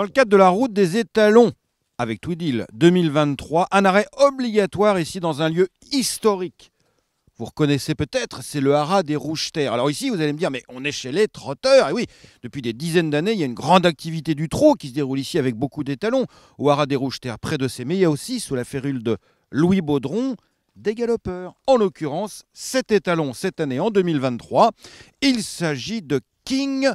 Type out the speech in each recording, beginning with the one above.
Dans le cadre de la route des étalons, avec Twiddle 2023, un arrêt obligatoire ici dans un lieu historique. Vous reconnaissez peut-être, c'est le haras des terres. Alors ici, vous allez me dire, mais on est chez les trotteurs. Et oui, depuis des dizaines d'années, il y a une grande activité du trot qui se déroule ici avec beaucoup d'étalons au haras des terres, près de Sémé. Il y a aussi, sous la férule de Louis Baudron, des galopeurs. En l'occurrence, cet étalon cette année, en 2023, il s'agit de King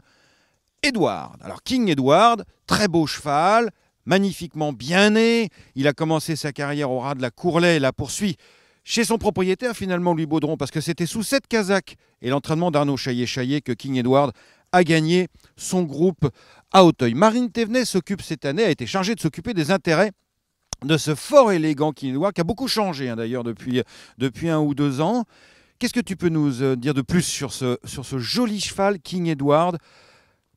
Edward. Alors King Edward, très beau cheval, magnifiquement bien né, il a commencé sa carrière au ras de la Courlet et la poursuit chez son propriétaire finalement Louis Baudron parce que c'était sous cette casaque et l'entraînement d'Arnaud Chaillet-Chaillet que King Edward a gagné son groupe à Auteuil. Marine Thévenet s'occupe cette année, a été chargée de s'occuper des intérêts de ce fort élégant King Edward qui a beaucoup changé hein, d'ailleurs depuis, depuis un ou deux ans. Qu'est-ce que tu peux nous euh, dire de plus sur ce, sur ce joli cheval King Edward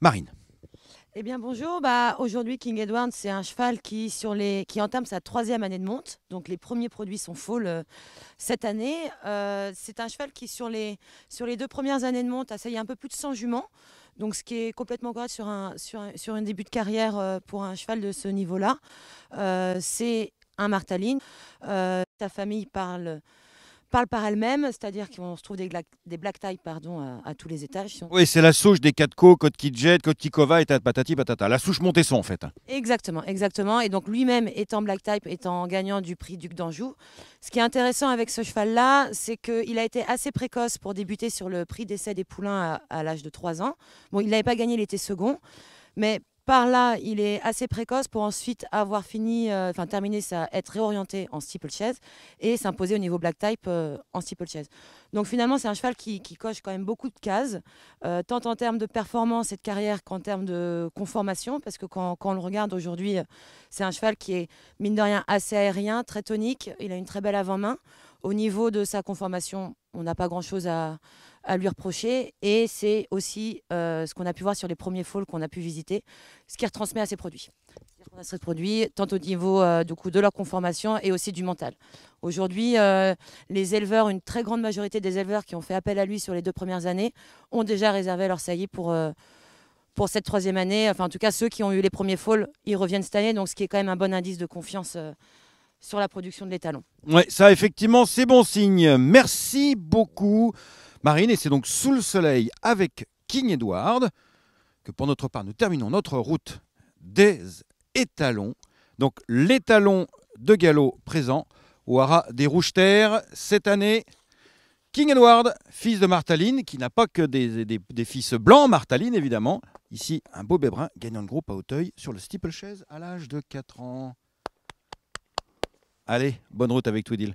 Marine. Eh bien bonjour, bah, aujourd'hui King Edward c'est un cheval qui, sur les, qui entame sa troisième année de monte, donc les premiers produits sont faux euh, cette année. Euh, c'est un cheval qui sur les, sur les deux premières années de monte a essayé un peu plus de 100 juments, donc ce qui est complètement correct sur un, sur début de carrière euh, pour un cheval de ce niveau-là. c'est un Martaline, Ta sa famille parle parle par elle même cest c'est-à-dire qu'on se trouve des, black types, pardon, à, tous les étages. Oui, c'est la souche des Katko, Côte Kidjet, Côte Kikova et patati patata. La souche Montesson en fait. Exactement, exactement. Et donc lui-même étant black type, étant gagnant du prix Duc d'Anjou. Ce qui est intéressant avec ce cheval-là, c'est qu'il a été assez précoce pour débuter sur le prix d'essai des poulains à, l'âge de 3 ans. Bon, il n'avait pas gagné, l'été second. Mais par là, il est assez précoce pour ensuite avoir fini, euh, enfin terminé, être réorienté en chaise et s'imposer au niveau black type euh, en en chaise. Donc finalement, c'est un cheval qui, coche quand même beaucoup de cases, euh, tant en termes de performance et de carrière qu'en termes de conformation, parce que quand, quand on le regarde aujourd'hui, c'est un cheval qui est mine de rien assez aérien, très tonique, il a une très belle avant-main. Au niveau de sa conformation, on n'a pas grand-chose à, lui reprocher. Et c'est aussi euh, ce qu'on a pu voir sur les premiers folles qu'on a pu visiter, ce qui retransmet à ses produits. a produits tant au niveau euh, du coup, de leur conformation et aussi du mental. Aujourd'hui, euh, les éleveurs, une très grande majorité des éleveurs qui ont fait appel à lui sur les deux premières années, ont déjà réservé leur saillie pour pour cette troisième année. Enfin, en tout cas, ceux qui ont eu les premiers folles, ils reviennent cette année. Donc, ce qui est quand même un bon indice de confiance sur la production de l'étalon. Oui, ça effectivement, c'est bon signe. Merci beaucoup, Marine. Et c'est donc sous le soleil avec King Edward que pour notre part, nous terminons notre route des étalons. Donc l'étalon de galop présent au hara des Rouges-Terres cette année. King Edward, fils de Martaline, qui n'a pas que des, fils blancs, Martaline évidemment. Ici, un beau bébrin gagnant de groupe à Auteuil sur le steeple à l'âge de 4 ans. Allez, bonne route avec Twidil.